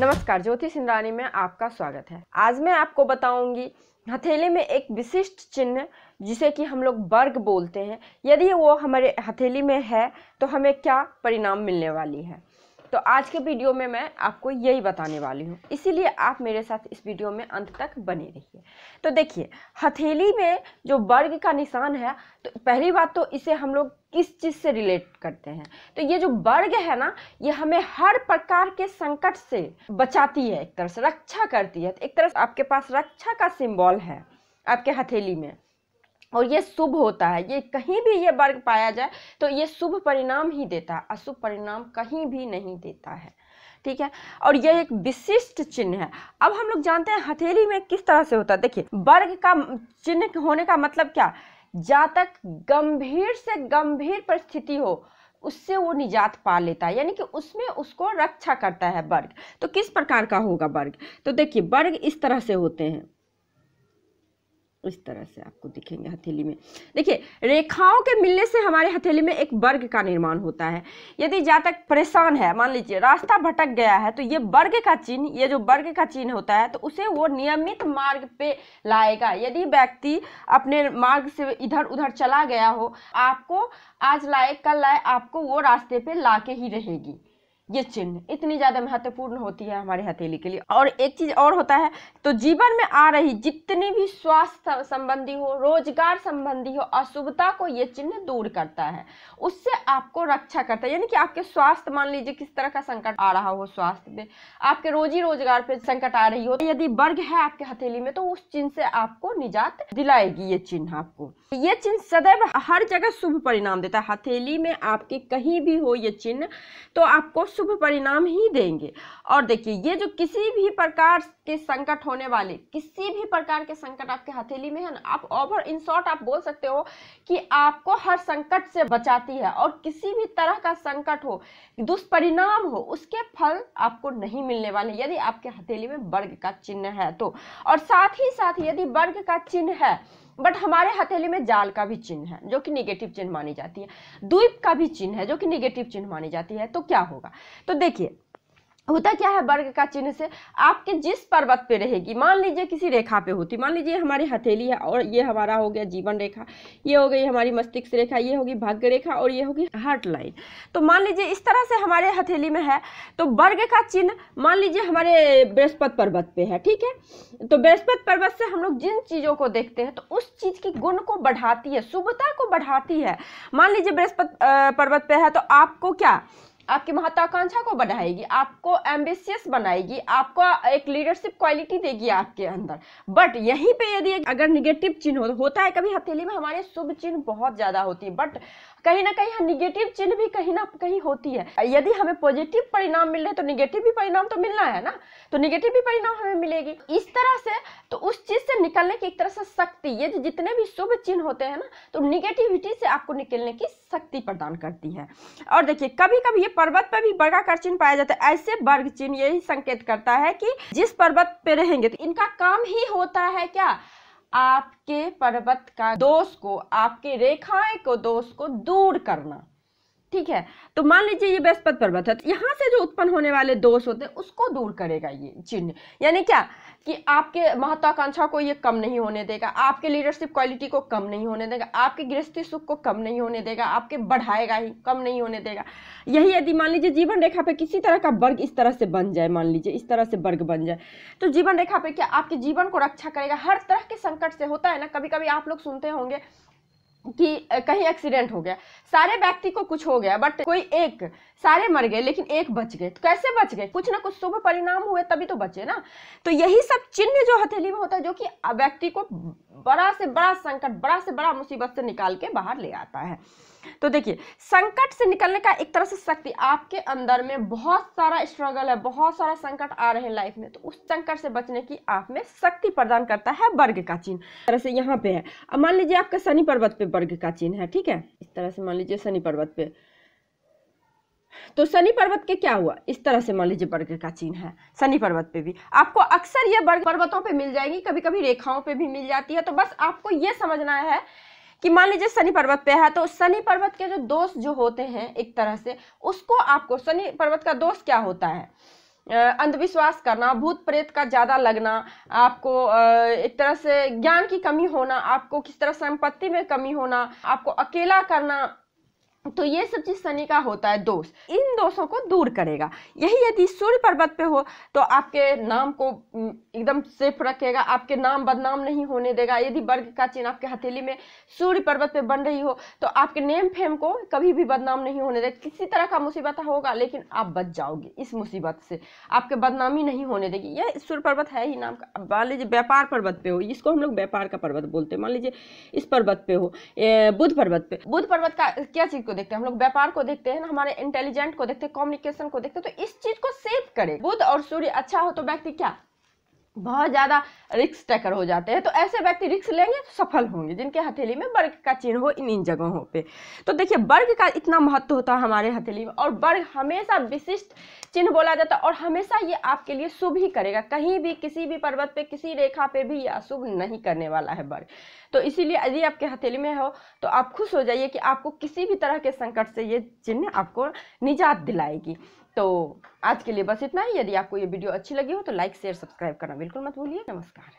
नमस्कार ज्योति सिंधरानी में आपका स्वागत है आज मैं आपको बताऊंगी हथेली में एक विशिष्ट चिन्ह जिसे कि हम लोग वर्ग बोलते हैं यदि वो हमारे हथेली में है तो हमें क्या परिणाम मिलने वाली है तो आज के वीडियो में मैं आपको यही बताने वाली हूँ इसीलिए आप मेरे साथ इस वीडियो में अंत तक बने रहिए तो देखिए हथेली में जो वर्ग का निशान है तो पहली बात तो इसे हम लोग किस चीज़ से रिलेट करते हैं तो ये जो वर्ग है ना ये हमें हर प्रकार के संकट से बचाती है एक तरह से रक्षा करती है तो एक तरह से आपके पास रक्षा का सिम्बॉल है आपके हथेली में और ये शुभ होता है ये कहीं भी ये वर्ग पाया जाए तो ये शुभ परिणाम ही देता है अशुभ परिणाम कहीं भी नहीं देता है ठीक है और यह एक विशिष्ट चिन्ह है अब हम लोग जानते हैं हथेली में किस तरह से होता है देखिए वर्ग का चिन्ह होने का मतलब क्या जातक गंभीर से गंभीर परिस्थिति हो उससे वो निजात पा लेता है यानी कि उसमें उसको रक्षा करता है वर्ग तो किस प्रकार का होगा वर्ग तो देखिए वर्ग इस तरह से होते हैं इस तरह से आपको दिखेंगे हथेली में देखिए रेखाओं के मिलने से हमारे हथेली में एक वर्ग का निर्माण होता है यदि जातक परेशान है मान लीजिए रास्ता भटक गया है तो ये वर्ग का चिन्ह ये जो वर्ग का चिन्ह होता है तो उसे वो नियमित मार्ग पे लाएगा यदि व्यक्ति अपने मार्ग से इधर उधर चला गया हो आपको आज लाए कल लाए आपको वो रास्ते पे ला के ही रहेगी ये चिन्ह इतनी ज़्यादा महत्वपूर्ण होती है हमारे हथेली के लिए और एक चीज़ और होता है तो जीवन में आ रही जितनी भी स्वास्थ्य संबंधी हो रोजगार संबंधी हो अशुभता को ये चिन्ह दूर करता है उससे आपको रक्षा करता है यानी कि आपके स्वास्थ्य मान लीजिए किस तरह का संकट आ रहा हो स्वास्थ्य पे आपके रोजी रोजगार पे संकट आ रही हो तो यदि वर्ग है आपके हथेली में तो उस चिन्ह से आपको निजात दिलाएगी ये चिन्ह आपको ये चिन्ह सदैव हर जगह शुभ परिणाम देता है हथेली में आपके कहीं भी हो ये चिन्ह तो आपको शुभ परिणाम ही देंगे और देखिए ये जो किसी भी प्रकार के संकट होने वाले किसी भी प्रकार के संकट आपके हथेली में है ना आप ओवर इन शॉर्ट आप बोल सकते हो कि आपको हर संकट से बचाती है और किसी भी तरह का संकट हो दुष्परिणाम हो उसके फल आपको नहीं मिलने वाले यदि आपके हथेली में वर्ग का चिन्ह है तो और साथ ही साथ यदि वर्ग का चिन्ह है बट हमारे हथेली में जाल का भी चिन्ह है जो कि निगेटिव चिन्ह मानी जाती है द्वीप का भी चिन्ह है जो कि निगेटिव चिन्ह मानी जाती है तो क्या होगा तो देखिए होता क्या है वर्ग का चिन्ह से आपके जिस पर्वत पे रहेगी मान लीजिए किसी रेखा पे होती मान लीजिए हमारी हथेली है और ये हमारा हो गया जीवन रेखा ये हो गई हमारी मस्तिष्क रेखा ये होगी भाग्य रेखा और ये होगी हार्ट लाइन तो मान लीजिए इस तरह से हमारे हथेली में है तो वर्ग का चिन्ह मान लीजिए हमारे बृहस्पत पर्वत पे है ठीक है तो बृहस्पत पर्वत से हम लोग जिन चीज़ों को देखते हैं तो उस चीज़ की गुण को बढ़ाती है शुभता को बढ़ाती है मान लीजिए बृहस्पत पर्वत पे है तो आपको क्या आपकी महत्वाकांक्षा को बढ़ाएगी आपको एम्बिशियस बनाएगी आपको एक लीडरशिप क्वालिटी देगी आपके अंदर बट यहीं पे यदि अगर निगेटिव चिन्ह हो, होता है कभी हथेली में हमारे शुभ चिन्ह बहुत ज़्यादा होती है बट कहीं ना कहीं निगेटिव चिन्ह भी कहीं ना कहीं होती है यदि हमें पॉजिटिव परिणाम मिल रहे तो निगेटिव भी परिणाम तो मिलना है ना तो निगेटिव भी परिणाम हमें मिलेगी इस तरह से तो उस चीज से निकलने की एक तरह से शक्ति ये जितने भी शुभ चिन्ह होते हैं ना तो निगेटिविटी से आपको निकलने की शक्ति प्रदान करती है और देखिए कभी कभी ये पर्वत पर भी वर्गाकार चिन्ह पाया जाता है ऐसे वर्ग चिन्ह यही संकेत करता है कि जिस पर्वत पे रहेंगे तो इनका काम ही होता है क्या आपके पर्वत का दोष को आपके रेखाएं को दोष को दूर करना ठीक है तो मान लीजिए ये बृहस्पत पर्वत है तो यहाँ से जो उत्पन्न होने वाले दोष होते हैं उसको दूर करेगा ये चिन्ह यानी क्या कि आपके महत्वाकांक्षा को ये कम नहीं होने देगा आपके लीडरशिप क्वालिटी को कम नहीं होने देगा आपके गृहस्थी सुख को कम नहीं होने देगा आपके बढ़ाएगा ही कम नहीं होने देगा यही यदि मान लीजिए जीवन रेखा पे किसी तरह का वर्ग इस तरह से बन जाए मान लीजिए इस तरह से वर्ग बन जाए तो जीवन रेखा पे क्या आपके जीवन को रक्षा करेगा हर तरह के संकट से होता है ना कभी कभी आप लोग सुनते होंगे कि कहीं एक्सीडेंट हो गया सारे व्यक्ति को कुछ हो गया बट कोई एक सारे मर गए लेकिन एक बच गए तो कैसे बच गए कुछ ना कुछ शुभ परिणाम हुए तभी तो बचे ना तो यही सब चिन्ह जो हथेली में होता है जो कि व्यक्ति को बड़ा से बड़ा संकट बड़ा से बड़ा मुसीबत से निकाल के बाहर ले आता है तो देखिए संकट से निकलने का एक तरह से शक्ति आपके अंदर में बहुत सारा स्ट्रगल है बहुत सारा संकट आ रहे हैं लाइफ में तो उस संकट से बचने की आप में शक्ति प्रदान करता है वर्ग का चिन्ह तरह से यहाँ पे है अब मान लीजिए आपका शनि पर्वत पे वर्ग का चिन्ह है ठीक है इस तरह से मान लीजिए शनि पर्वत पे तो शनि पर्वत के क्या हुआ इस तरह से मान लीजिए वर्ग का चिन्ह है शनि पर्वत पे भी आपको अक्सर ये वर्ग पर्वतों पे मिल जाएगी कभी कभी रेखाओं पे भी मिल जाती है तो बस आपको ये समझना है कि मान लीजिए शनि पर्वत पे है तो शनि पर्वत के जो दोष जो होते हैं एक तरह से उसको आपको शनि पर्वत का दोष क्या होता है अंधविश्वास करना भूत प्रेत का ज़्यादा लगना आपको एक तरह से ज्ञान की कमी होना आपको किस तरह संपत्ति में कमी होना आपको अकेला करना तो ये सब चीज़ शनि का होता है दोष इन दोषों को दूर करेगा यही यदि सूर्य पर्वत पे हो तो आपके नाम को एकदम सेफ रखेगा आपके नाम बदनाम नहीं होने देगा यदि वर्ग का चिन्ह आपके हथेली में सूर्य पर्वत पे बन रही हो तो आपके नेम फेम को कभी भी बदनाम नहीं होने देगा किसी तरह का मुसीबत होगा लेकिन आप बच जाओगे इस मुसीबत से आपके बदनामी नहीं होने देगी यह सूर्य पर्वत है ही नाम का मान लीजिए व्यापार पर्वत पे हो इसको हम लोग व्यापार का पर्वत बोलते हैं मान लीजिए इस पर्वत पे हो बुध पर्वत पे बुध पर्वत का क्या चीज़ को देखते हैं हम लोग व्यापार को देखते हैं हमारे इंटेलिजेंट को देखते हैं कम्युनिकेशन को देखते हैं तो इस चीज को सेव करें बुद्ध और सूर्य अच्छा हो तो व्यक्ति क्या बहुत ज्यादा रिक्स टेकर हो जाते हैं तो ऐसे व्यक्ति रिक्स लेंगे तो सफल होंगे जिनके हथेली में वर्ग का चिन्ह हो इन इन जगहों पे तो देखिए वर्ग का इतना महत्व होता है हमारे हथेली में और वर्ग हमेशा विशिष्ट चिन्ह बोला जाता है और हमेशा ये आपके लिए शुभ ही करेगा कहीं भी किसी भी पर्वत पे किसी रेखा पे भी ये अशुभ नहीं करने वाला है वर्ग तो इसीलिए यदि आपके हथेली में हो तो आप खुश हो जाइए कि आपको किसी भी तरह के संकट से ये चिन्ह आपको निजात दिलाएगी तो आज के लिए बस इतना ही यदि आपको ये वीडियो अच्छी लगी हो तो लाइक शेयर सब्सक्राइब करना बिल्कुल मत भूलिए नमस्कार